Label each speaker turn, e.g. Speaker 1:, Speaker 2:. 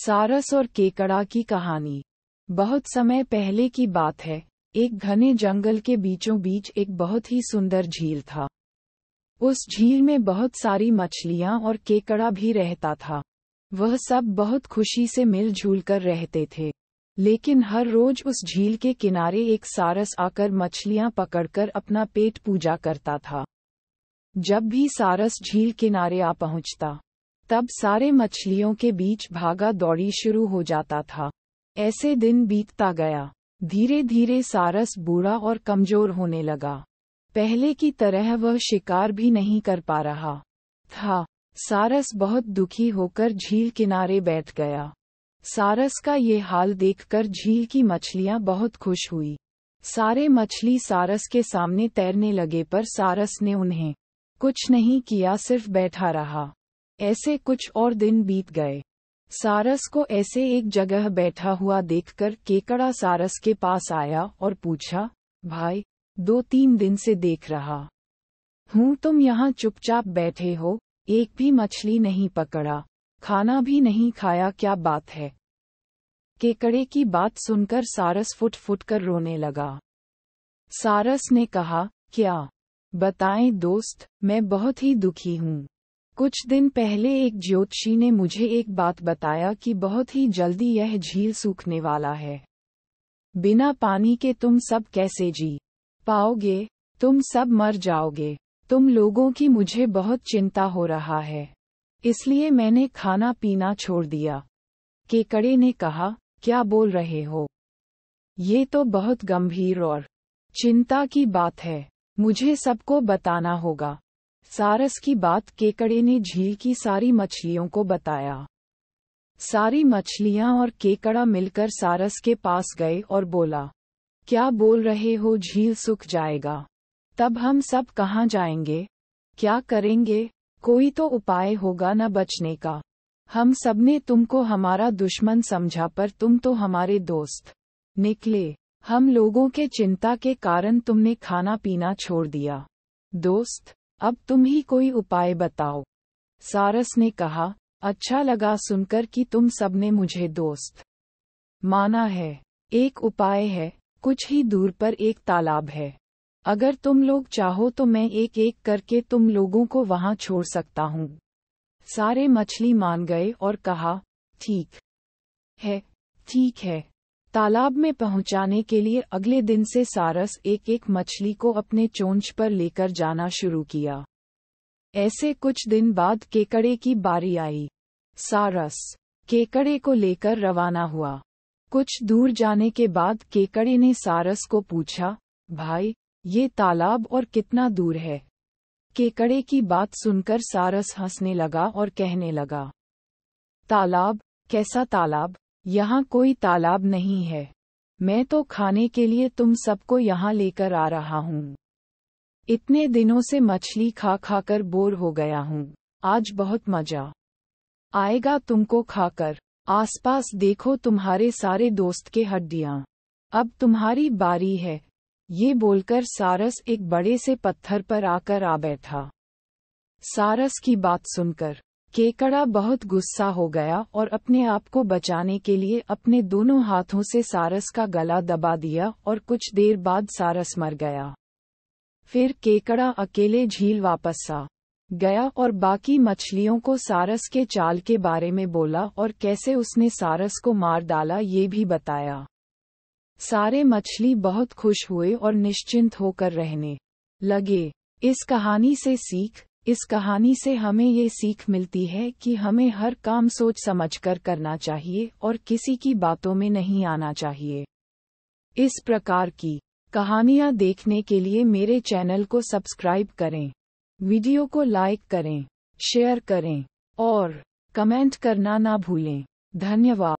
Speaker 1: सारस और केकड़ा की कहानी बहुत समय पहले की बात है एक घने जंगल के बीचों बीच एक बहुत ही सुंदर झील था उस झील में बहुत सारी मछलियाँ और केकड़ा भी रहता था वह सब बहुत खुशी से मिलजुल कर रहते थे लेकिन हर रोज उस झील के किनारे एक सारस आकर मछलियाँ पकड़कर अपना पेट पूजा करता था जब भी सारस झील किनारे आ पहुंचता तब सारे मछलियों के बीच भागा दौड़ी शुरू हो जाता था ऐसे दिन बीतता गया धीरे धीरे सारस बूढ़ा और कमजोर होने लगा पहले की तरह वह शिकार भी नहीं कर पा रहा था सारस बहुत दुखी होकर झील किनारे बैठ गया सारस का ये हाल देखकर झील की मछलियां बहुत खुश हुई सारे मछली सारस के सामने तैरने लगे पर सारस ने उन्हें कुछ नहीं किया सिर्फ बैठा रहा ऐसे कुछ और दिन बीत गए सारस को ऐसे एक जगह बैठा हुआ देखकर केकड़ा सारस के पास आया और पूछा भाई दो तीन दिन से देख रहा हूँ तुम यहाँ चुपचाप बैठे हो एक भी मछली नहीं पकड़ा खाना भी नहीं खाया क्या बात है केकड़े की बात सुनकर सारस फुट फुट कर रोने लगा सारस ने कहा क्या बताएं दोस्त मैं बहुत ही दुखी हूँ कुछ दिन पहले एक ज्योतिषी ने मुझे एक बात बताया कि बहुत ही जल्दी यह झील सूखने वाला है बिना पानी के तुम सब कैसे जी पाओगे तुम सब मर जाओगे तुम लोगों की मुझे बहुत चिंता हो रहा है इसलिए मैंने खाना पीना छोड़ दिया केकड़े ने कहा क्या बोल रहे हो ये तो बहुत गंभीर और चिंता की बात है मुझे सबको बताना होगा सारस की बात केकड़े ने झील की सारी मछलियों को बताया सारी मछलियां और केकड़ा मिलकर सारस के पास गए और बोला क्या बोल रहे हो झील सूख जाएगा तब हम सब कहाँ जाएंगे क्या करेंगे कोई तो उपाय होगा न बचने का हम सबने तुमको हमारा दुश्मन समझा पर तुम तो हमारे दोस्त निकले हम लोगों के चिंता के कारण तुमने खाना पीना छोड़ दिया दोस्त अब तुम ही कोई उपाय बताओ सारस ने कहा अच्छा लगा सुनकर कि तुम सबने मुझे दोस्त माना है एक उपाय है कुछ ही दूर पर एक तालाब है अगर तुम लोग चाहो तो मैं एक एक करके तुम लोगों को वहां छोड़ सकता हूँ सारे मछली मान गए और कहा ठीक है ठीक है तालाब में पहुंचाने के लिए अगले दिन से सारस एक एक मछली को अपने चोंच पर लेकर जाना शुरू किया ऐसे कुछ दिन बाद केकड़े की बारी आई सारस केकड़े को लेकर रवाना हुआ कुछ दूर जाने के बाद केकड़े ने सारस को पूछा भाई ये तालाब और कितना दूर है केकड़े की बात सुनकर सारस हंसने लगा और कहने लगा तालाब कैसा तालाब यहाँ कोई तालाब नहीं है मैं तो खाने के लिए तुम सबको यहाँ लेकर आ रहा हूँ इतने दिनों से मछली खा खाकर बोर हो गया हूँ आज बहुत मजा आएगा तुमको खाकर आसपास देखो तुम्हारे सारे दोस्त के हड्डियाँ अब तुम्हारी बारी है ये बोलकर सारस एक बड़े से पत्थर पर आकर आ बैठा सारस की बात सुनकर केकड़ा बहुत गुस्सा हो गया और अपने आप को बचाने के लिए अपने दोनों हाथों से सारस का गला दबा दिया और कुछ देर बाद सारस मर गया फिर केकड़ा अकेले झील वापस आ गया और बाकी मछलियों को सारस के चाल के बारे में बोला और कैसे उसने सारस को मार डाला ये भी बताया सारे मछली बहुत खुश हुए और निश्चिंत होकर रहने लगे इस कहानी से सीख इस कहानी से हमें ये सीख मिलती है कि हमें हर काम सोच समझकर करना चाहिए और किसी की बातों में नहीं आना चाहिए इस प्रकार की कहानियाँ देखने के लिए मेरे चैनल को सब्सक्राइब करें वीडियो को लाइक करें शेयर करें और कमेंट करना ना भूलें धन्यवाद